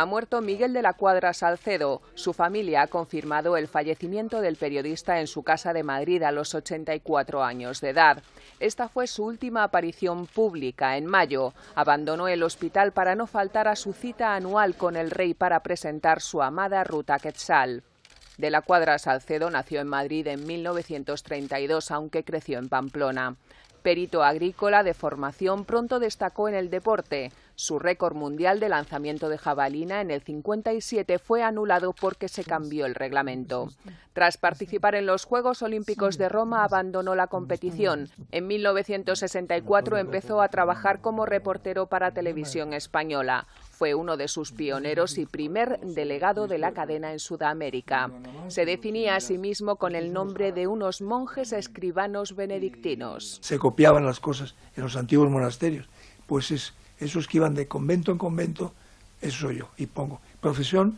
ha muerto Miguel de la Cuadra Salcedo. Su familia ha confirmado el fallecimiento del periodista en su casa de Madrid a los 84 años de edad. Esta fue su última aparición pública en mayo. Abandonó el hospital para no faltar a su cita anual con el rey para presentar su amada Ruta Quetzal. De la Cuadra Salcedo nació en Madrid en 1932, aunque creció en Pamplona. Perito agrícola de formación, pronto destacó en el deporte. Su récord mundial de lanzamiento de jabalina en el 57 fue anulado porque se cambió el reglamento. Tras participar en los Juegos Olímpicos de Roma, abandonó la competición. En 1964 empezó a trabajar como reportero para televisión española. Fue uno de sus pioneros y primer delegado de la cadena en Sudamérica. Se definía a sí mismo con el nombre de unos monjes escribanos benedictinos. Se copiaban las cosas en los antiguos monasterios. Pues es esos que iban de convento en convento, eso soy yo, y pongo profesión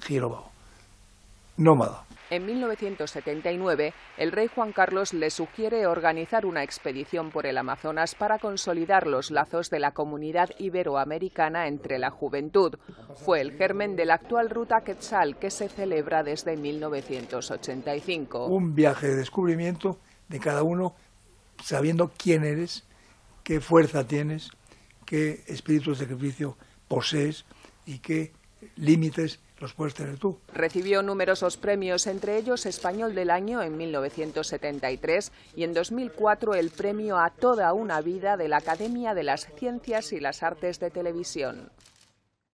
nómada. En 1979, el rey Juan Carlos le sugiere organizar una expedición por el Amazonas para consolidar los lazos de la comunidad iberoamericana entre la juventud. Fue el germen de la actual ruta Quetzal que se celebra desde 1985. Un viaje de descubrimiento de cada uno, sabiendo quién eres, qué fuerza tienes, qué espíritu de sacrificio posees y qué límites los puedes tener tú. Recibió numerosos premios, entre ellos Español del Año en 1973 y en 2004 el premio a toda una vida de la Academia de las Ciencias y las Artes de Televisión.